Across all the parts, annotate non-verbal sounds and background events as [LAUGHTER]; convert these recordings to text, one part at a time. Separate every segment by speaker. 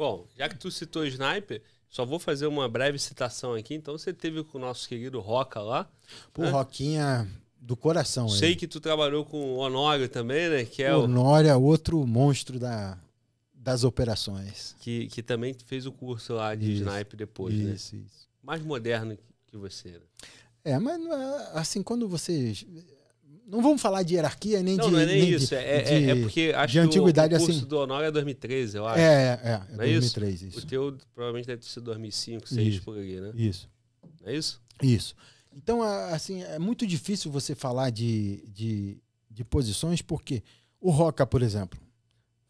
Speaker 1: Bom, já que tu citou o Sniper, só vou fazer uma breve citação aqui. Então, você teve com o nosso querido Roca lá. Pô, né?
Speaker 2: Roquinha do coração. Sei
Speaker 1: que tu trabalhou com o Honório também, né? Que é o
Speaker 2: Honório é outro monstro da, das operações.
Speaker 1: Que, que também fez o curso lá de isso, sniper depois, isso, né? Isso, isso. Mais moderno que você, né?
Speaker 2: É, mas ah, assim, quando você não vamos falar de hierarquia nem não, de. Não, é nem, nem isso. De, é, é de, é, porque acho de antiguidade, que o, o curso assim,
Speaker 1: do Honório é 2013, eu acho. É, é, é, não é isso? isso? O teu provavelmente deve ser 2005, 2006, por ali, né? Isso. É isso?
Speaker 2: Isso. Então, assim, é muito difícil você falar de, de, de posições, porque o Roca, por exemplo,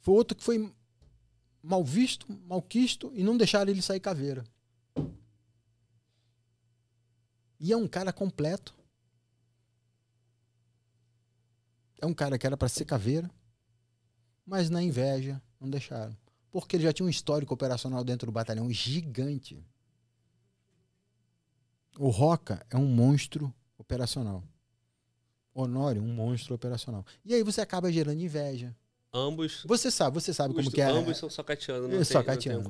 Speaker 2: foi outro que foi mal visto, mal quisto e não deixaram ele sair caveira. E é um cara completo É um cara que era para ser caveira, mas na inveja não deixaram. Porque ele já tinha um histórico operacional dentro do batalhão gigante. O Roca é um monstro operacional. Honório, um monstro operacional. E aí você acaba gerando inveja.
Speaker 1: Ambos. Você sabe, você sabe como que é. Ambos são socatianos, não é, socatianos.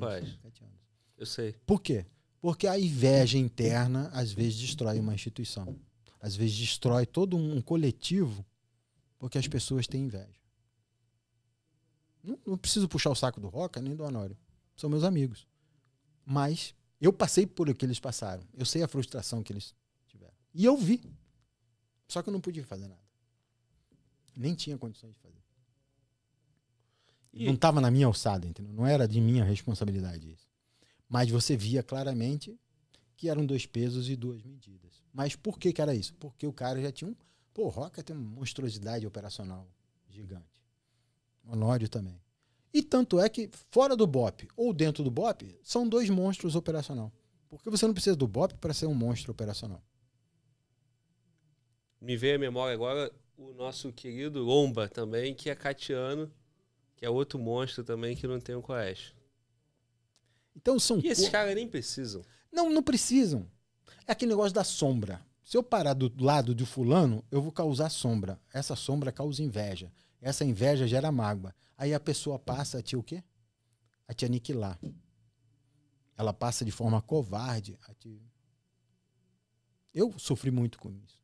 Speaker 1: Eu sei.
Speaker 2: Por quê? Porque a inveja interna às vezes destrói uma instituição. Às vezes destrói todo um coletivo porque as pessoas têm inveja. Não, não preciso puxar o saco do Roca nem do Honório. São meus amigos. Mas eu passei por o que eles passaram. Eu sei a frustração que eles tiveram. E eu vi. Só que eu não podia fazer nada. Nem tinha condições de fazer. E... Não estava na minha alçada, entendeu? Não era de minha responsabilidade isso. Mas você via claramente que eram dois pesos e duas medidas. Mas por que, que era isso? Porque o cara já tinha um Pô, o Roca tem uma monstruosidade operacional gigante. Honório também. E tanto é que fora do BOP ou dentro do BOP são dois monstros operacional. Porque você não precisa do BOP para ser um monstro operacional.
Speaker 1: Me veio à memória agora o nosso querido Lomba também, que é Catiano, que é outro monstro também que não tem o Coeste.
Speaker 2: Então são. E esses caras
Speaker 1: nem precisam.
Speaker 2: Não, não precisam. É aquele negócio da sombra. Se eu parar do lado de fulano, eu vou causar sombra. Essa sombra causa inveja. Essa inveja gera mágoa. Aí a pessoa passa a te o quê? A te aniquilar. Ela passa de forma covarde a te eu sofri muito com isso.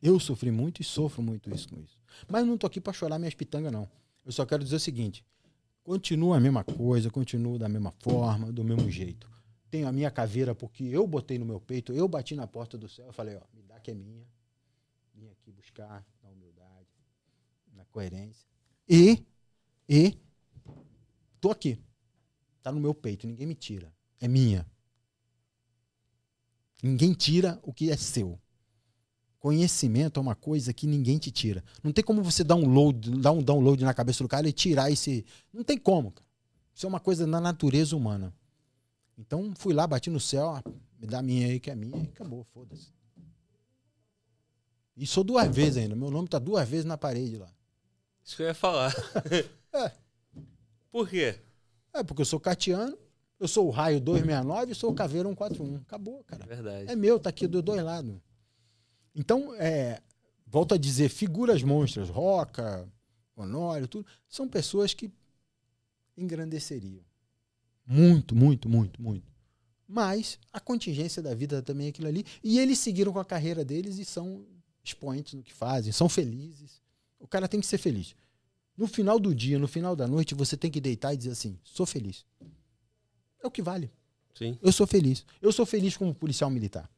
Speaker 2: Eu sofri muito e sofro muito isso com isso. Mas não estou aqui para chorar minhas pitangas, não. Eu só quero dizer o seguinte: continua a mesma coisa, continua da mesma forma, do mesmo jeito tenho a minha caveira porque eu botei no meu peito, eu bati na porta do céu, eu falei, ó, me dá que é minha. Vim aqui buscar na humildade, na coerência. E, e, tô aqui. Tá no meu peito, ninguém me tira. É minha. Ninguém tira o que é seu. Conhecimento é uma coisa que ninguém te tira. Não tem como você dar um load, dar um download na cabeça do cara e tirar esse. Não tem como, Isso é uma coisa na natureza humana. Então fui lá, bati no céu, ó, me dá a minha aí que é minha, e acabou, foda-se. E sou duas vezes ainda, meu nome tá duas vezes na parede
Speaker 1: lá. Isso que eu ia falar. [LAUGHS] é. Por quê? É porque eu
Speaker 2: sou catiano, eu sou o raio 269 e sou o Caveiro 141. Acabou,
Speaker 1: cara. Verdade. É meu,
Speaker 2: tá aqui do dois lados. Então, é, volto a dizer, figuras monstras, Roca, Honório, tudo, são pessoas que engrandeceriam. Muito, muito, muito, muito. Mas a contingência da vida também é aquilo ali. E eles seguiram com a carreira deles e são expoentes no que fazem, são felizes. O cara tem que ser feliz. No final do dia, no final da noite, você tem que deitar e dizer assim: sou feliz. É o que vale. Sim. Eu sou feliz. Eu sou feliz como policial militar.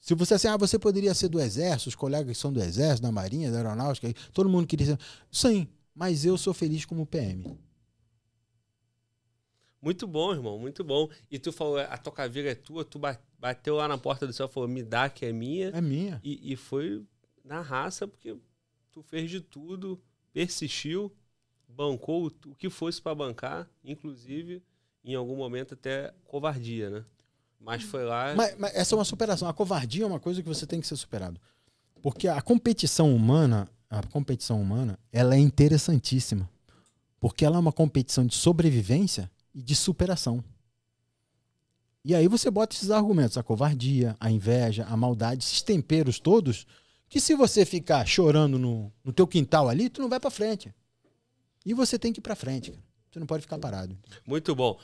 Speaker 2: Se você assim, ah, você poderia ser do exército, os colegas que são do exército, da marinha, da aeronáutica, todo mundo queria ser. Sim, mas eu sou feliz como PM.
Speaker 1: Muito bom, irmão, muito bom. E tu falou, a toca vira é tua, tu bateu lá na porta do céu e falou, me dá que é minha. É minha. E, e foi na raça, porque tu fez de tudo, persistiu, bancou o que fosse para bancar, inclusive, em algum momento até covardia, né? Mas foi lá. Mas,
Speaker 2: mas essa é uma superação. A covardia é uma coisa que você tem que ser superado. Porque a competição humana, a competição humana, ela é interessantíssima. Porque ela é uma competição de sobrevivência e de superação. E aí você bota esses argumentos, a covardia, a inveja, a maldade, esses temperos todos, que se você ficar chorando no, no teu quintal ali, tu não vai para frente. E você tem que ir para frente, cara. Você não pode ficar parado.
Speaker 1: Muito bom.